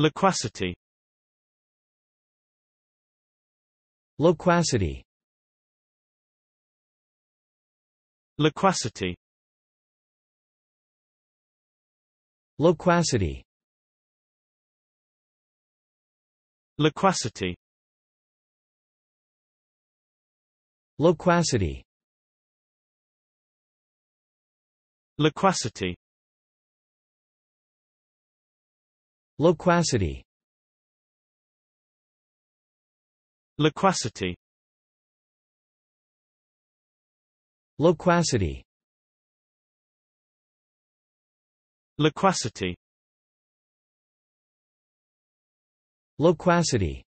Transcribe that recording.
Loquacity Loquacity Loquacity Loquacity Loquacity Loquacity Loquacity Loquacity Loquacity Loquacity Loquacity Loquacity